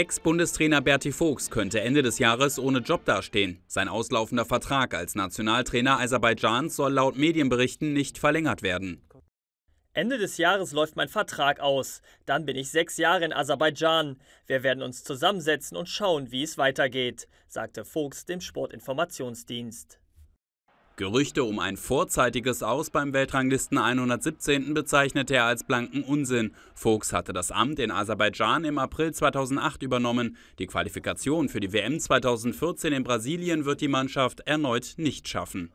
Ex-Bundestrainer Berti Vogts könnte Ende des Jahres ohne Job dastehen. Sein auslaufender Vertrag als Nationaltrainer Aserbaidschans soll laut Medienberichten nicht verlängert werden. Ende des Jahres läuft mein Vertrag aus. Dann bin ich sechs Jahre in Aserbaidschan. Wir werden uns zusammensetzen und schauen, wie es weitergeht, sagte Vogts dem Sportinformationsdienst. Gerüchte um ein vorzeitiges Aus beim Weltranglisten 117. bezeichnete er als blanken Unsinn. Fuchs hatte das Amt in Aserbaidschan im April 2008 übernommen. Die Qualifikation für die WM 2014 in Brasilien wird die Mannschaft erneut nicht schaffen.